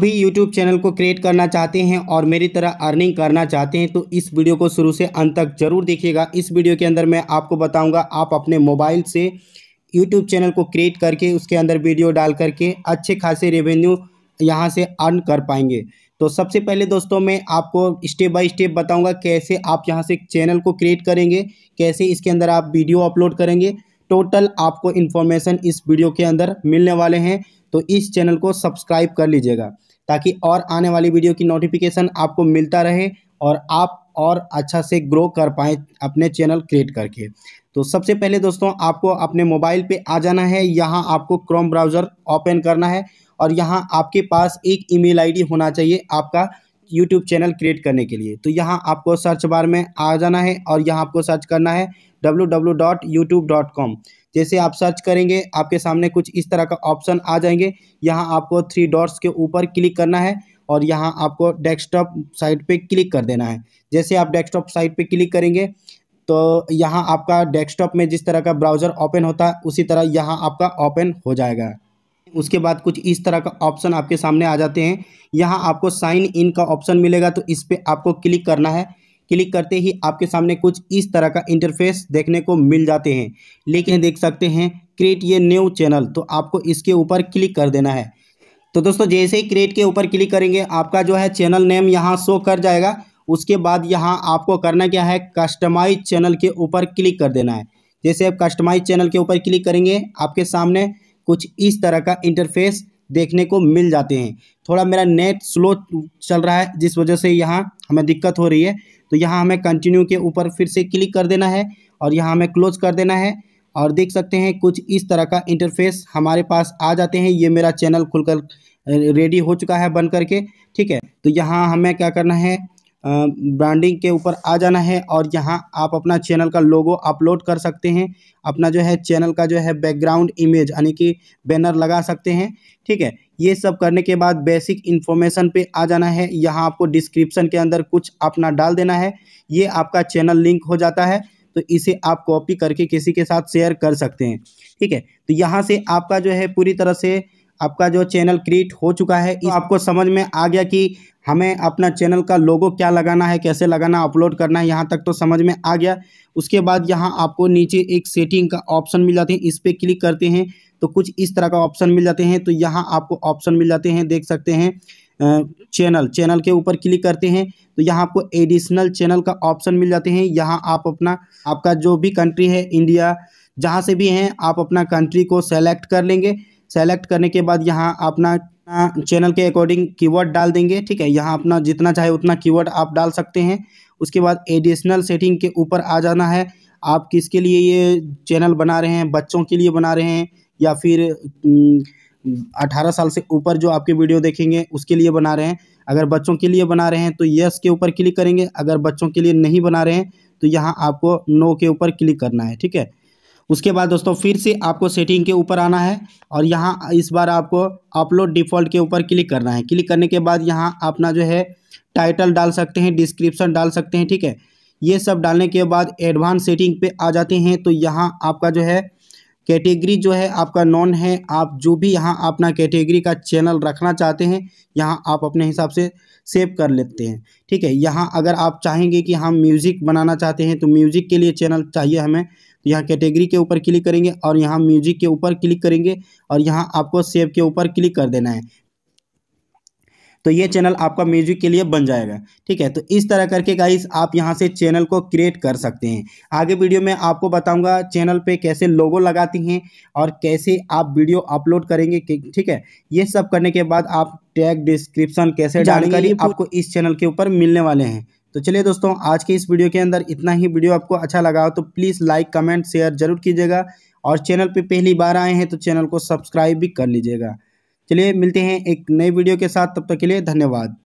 भी YouTube channel को create करना चाहते हैं और मेरी तरह अर्निंग करना चाहते हैं तो इस वीडियो को शुरू से अंत तक जरूर देखिएगा इस वीडियो के अंदर मैं आपको बताऊंगा आप अपने मोबाइल से यूट्यूब चैनल को क्रिएट करके उसके अंदर वीडियो डाल करके अच्छे खासे रेवेन्यू यहाँ से अर्न कर पाएंगे तो सबसे पहले दोस्तों मैं आपको स्टेप बाई स्टेप बताऊँगा कैसे आप यहाँ से चैनल को क्रिएट करेंगे कैसे इसके अंदर आप वीडियो अपलोड करेंगे टोटल आपको इन्फॉर्मेशन इस वीडियो के अंदर मिलने वाले हैं तो इस चैनल को सब्सक्राइब कर लीजिएगा ताकि और आने वाली वीडियो की नोटिफिकेशन आपको मिलता रहे और आप और अच्छा से ग्रो कर पाएँ अपने चैनल क्रिएट करके तो सबसे पहले दोस्तों आपको अपने मोबाइल पे आ जाना है यहाँ आपको क्रोम ब्राउज़र ओपन करना है और यहाँ आपके पास एक ईमेल आईडी होना चाहिए आपका यूट्यूब चैनल क्रिएट करने के लिए तो यहाँ आपको सर्च बार में आ जाना है और यहाँ आपको सर्च करना है डब्ल्यू जैसे आप सर्च करेंगे आपके सामने कुछ इस तरह का ऑप्शन आ जाएंगे यहाँ आपको थ्री डॉट्स के ऊपर क्लिक करना है और यहाँ आपको डेस्कटॉप साइट पे क्लिक कर देना है जैसे आप डेस्कटॉप साइट पे क्लिक करेंगे तो यहाँ आपका डेस्कटॉप में जिस तरह का ब्राउज़र ओपन होता है उसी तरह यहाँ आपका ओपन हो जाएगा उसके बाद कुछ इस तरह का ऑप्शन आपके सामने आ जाते हैं यहाँ आपको साइन इन का ऑप्शन मिलेगा तो इस पर आपको क्लिक करना है क्लिक करते ही आपके सामने कुछ इस तरह का इंटरफेस देखने को मिल जाते हैं लेकिन देख सकते हैं क्रिएट ये न्यू चैनल तो आपको इसके ऊपर क्लिक कर देना है तो दोस्तों जैसे ही क्रिएट के ऊपर क्लिक करेंगे आपका जो है चैनल नेम यहाँ शो कर जाएगा उसके बाद यहाँ आपको करना क्या है कस्टमाइज चैनल के ऊपर क्लिक कर देना है जैसे आप कस्टमाइज चैनल के ऊपर क्लिक करेंगे आपके सामने कुछ इस तरह का इंटरफेस देखने को मिल जाते हैं थोड़ा मेरा नेट स्लो चल रहा है जिस वजह से यहाँ हमें दिक्कत हो रही है तो यहाँ हमें कंटिन्यू के ऊपर फिर से क्लिक कर देना है और यहाँ हमें क्लोज कर देना है और देख सकते हैं कुछ इस तरह का इंटरफेस हमारे पास आ जाते हैं ये मेरा चैनल खुलकर रेडी हो चुका है बन करके ठीक है तो यहाँ हमें क्या करना है ब्रांडिंग के ऊपर आ जाना है और यहाँ आप अपना चैनल का लोगो अपलोड कर सकते हैं अपना जो है चैनल का जो है बैकग्राउंड इमेज यानी कि बैनर लगा सकते हैं ठीक है ये सब करने के बाद बेसिक इन्फॉर्मेशन पे आ जाना है यहाँ आपको डिस्क्रिप्शन के अंदर कुछ अपना डाल देना है ये आपका चैनल लिंक हो जाता है तो इसे आप कॉपी करके किसी के साथ शेयर कर सकते हैं ठीक है तो यहाँ से आपका जो है पूरी तरह से आपका जो चैनल क्रिएट हो चुका है तो आपको समझ में आ गया कि हमें अपना चैनल का लोगो क्या लगाना है कैसे लगाना अपलोड करना है यहाँ तक तो समझ में आ गया उसके बाद यहाँ आपको नीचे एक सेटिंग का ऑप्शन मिल जाते हैं इस पर क्लिक करते हैं तो कुछ इस तरह का ऑप्शन मिल जाते हैं तो यहाँ आपको ऑप्शन मिल जाते हैं देख सकते हैं चैनल चैनल के ऊपर क्लिक करते हैं तो यहाँ आपको एडिशनल चैनल का ऑप्शन मिल जाते हैं यहाँ आप अपना आपका जो भी कंट्री है इंडिया जहाँ से भी हैं आप अपना कंट्री को सेलेक्ट कर लेंगे सेलेक्ट करने के बाद यहाँ अपना चैनल के अकॉर्डिंग कीवर्ड डाल देंगे ठीक है यहाँ अपना जितना चाहे उतना कीवर्ड आप डाल सकते हैं उसके बाद एडिशनल सेटिंग के ऊपर आ जाना है आप किसके लिए ये चैनल बना रहे हैं बच्चों के लिए बना रहे हैं या फिर अठारह साल से ऊपर जो आपके वीडियो देखेंगे उसके लिए बना रहे हैं अगर बच्चों के लिए बना रहे हैं तो यस के ऊपर क्लिक करेंगे अगर बच्चों के लिए नहीं बना रहे हैं तो यहाँ आपको नो के ऊपर क्लिक करना है ठीक है उसके बाद दोस्तों फिर से आपको सेटिंग के ऊपर आना है और यहाँ इस बार आपको अपलोड डिफ़ॉल्ट के ऊपर क्लिक करना है क्लिक करने के बाद यहाँ अपना जो है टाइटल डाल सकते हैं डिस्क्रिप्शन डाल सकते हैं ठीक है ये सब डालने के बाद एडवांस सेटिंग पे आ जाते हैं तो यहाँ आपका जो है कैटेगरी जो है आपका नॉन है आप जो भी यहाँ अपना कैटेगरी का चैनल रखना चाहते हैं यहाँ आप अपने हिसाब से सेव कर लेते हैं ठीक है यहाँ अगर आप चाहेंगे कि हम म्यूज़िक बनाना चाहते हैं तो म्यूज़िक के लिए चैनल चाहिए हमें यहाँ कैटेगरी के ऊपर क्लिक करेंगे और यहाँ म्यूजिक के ऊपर क्लिक करेंगे और यहाँ आपको सेव के ऊपर क्लिक कर देना है तो ये चैनल आपका म्यूजिक के लिए बन जाएगा ठीक है तो इस तरह करके गाइस आप यहाँ से चैनल को क्रिएट कर सकते हैं आगे वीडियो में आपको बताऊंगा चैनल पे कैसे लोगो लगाती हैं और कैसे आप वीडियो अपलोड करेंगे ठीक है ये सब करने के बाद आप टैग डिस्क्रिप्शन कैसे डालेंगे आपको इस चैनल के ऊपर मिलने वाले हैं तो चलिए दोस्तों आज के इस वीडियो के अंदर इतना ही वीडियो आपको अच्छा लगा हो तो प्लीज़ लाइक कमेंट शेयर जरूर कीजिएगा और चैनल पे पहली बार आए हैं तो चैनल को सब्सक्राइब भी कर लीजिएगा चलिए मिलते हैं एक नए वीडियो के साथ तब तक के लिए धन्यवाद